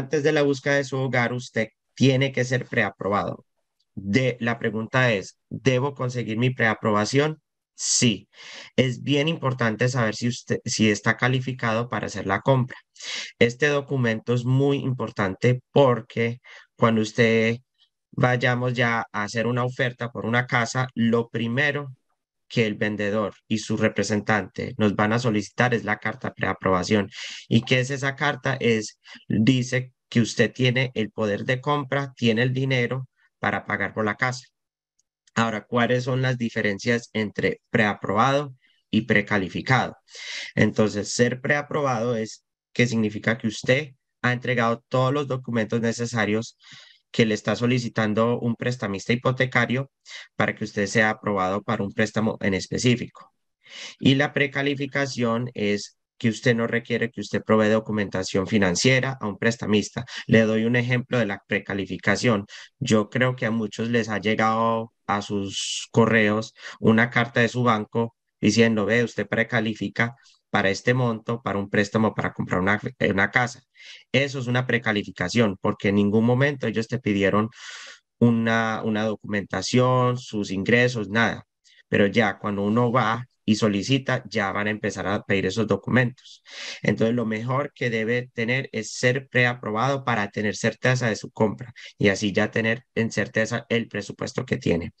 antes de la búsqueda de su hogar, usted tiene que ser preaprobado. De, la pregunta es, ¿debo conseguir mi preaprobación? Sí, es bien importante saber si, usted, si está calificado para hacer la compra. Este documento es muy importante porque cuando usted vayamos ya a hacer una oferta por una casa, lo primero que el vendedor y su representante nos van a solicitar es la carta preaprobación. ¿Y qué es esa carta? Es, dice que usted tiene el poder de compra, tiene el dinero para pagar por la casa. Ahora, ¿cuáles son las diferencias entre preaprobado y precalificado? Entonces, ser preaprobado es que significa que usted ha entregado todos los documentos necesarios que le está solicitando un prestamista hipotecario para que usted sea aprobado para un préstamo en específico. Y la precalificación es que usted no requiere que usted provee documentación financiera a un prestamista. Le doy un ejemplo de la precalificación. Yo creo que a muchos les ha llegado a sus correos una carta de su banco diciendo, ve, usted precalifica para este monto, para un préstamo para comprar eh, una, casa. Eso es una precalificación, porque en ningún momento ellos te pidieron una, una documentación, sus ingresos, nada. Pero ya cuando uno va y solicita, ya van a empezar a pedir esos documentos. Entonces, lo mejor que debe tener es ser preaprobado para tener certeza de su compra y así ya tener en certeza el presupuesto que tiene.